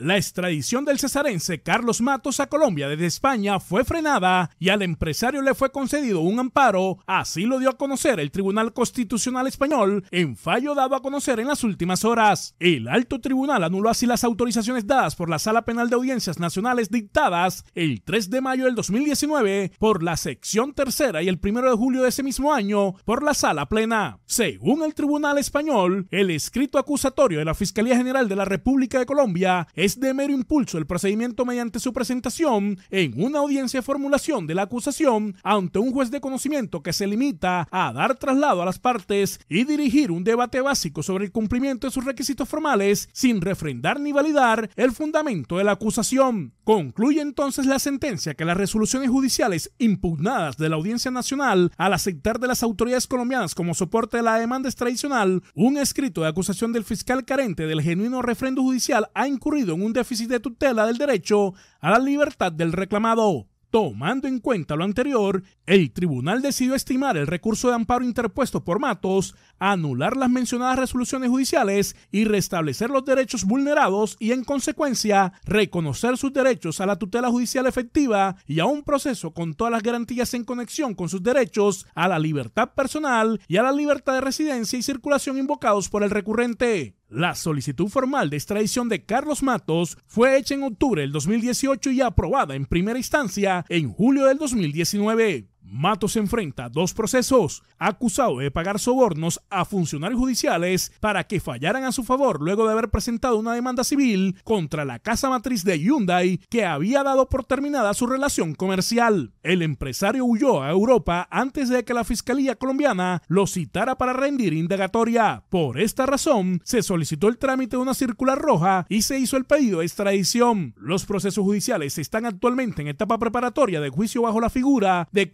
La extradición del cesarense Carlos Matos a Colombia desde España fue frenada y al empresario le fue concedido un amparo, así lo dio a conocer el Tribunal Constitucional Español en fallo dado a conocer en las últimas horas. El alto tribunal anuló así las autorizaciones dadas por la Sala Penal de Audiencias Nacionales dictadas el 3 de mayo del 2019 por la sección tercera y el 1 de julio de ese mismo año por la Sala Plena. Según el Tribunal Español, el escrito acusatorio de la Fiscalía General de la República de Colombia es de mero impulso el procedimiento mediante su presentación en una audiencia de formulación de la acusación ante un juez de conocimiento que se limita a dar traslado a las partes y dirigir un debate básico sobre el cumplimiento de sus requisitos formales sin refrendar ni validar el fundamento de la acusación. Concluye entonces la sentencia que las resoluciones judiciales impugnadas de la Audiencia Nacional al aceptar de las autoridades colombianas como soporte de la demanda extradicional un escrito de acusación del fiscal carente del genuino refrendo judicial ha incurrido en un déficit de tutela del derecho a la libertad del reclamado. Tomando en cuenta lo anterior, el tribunal decidió estimar el recurso de amparo interpuesto por Matos, anular las mencionadas resoluciones judiciales y restablecer los derechos vulnerados y en consecuencia reconocer sus derechos a la tutela judicial efectiva y a un proceso con todas las garantías en conexión con sus derechos a la libertad personal y a la libertad de residencia y circulación invocados por el recurrente. La solicitud formal de extradición de Carlos Matos fue hecha en octubre del 2018 y aprobada en primera instancia en julio del 2019. Matos enfrenta dos procesos, acusado de pagar sobornos a funcionarios judiciales para que fallaran a su favor luego de haber presentado una demanda civil contra la casa matriz de Hyundai que había dado por terminada su relación comercial. El empresario huyó a Europa antes de que la Fiscalía colombiana lo citara para rendir indagatoria. Por esta razón, se solicitó el trámite de una circular roja y se hizo el pedido de extradición. Los procesos judiciales están actualmente en etapa preparatoria de juicio bajo la figura de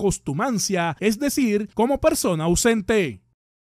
es decir, como persona ausente.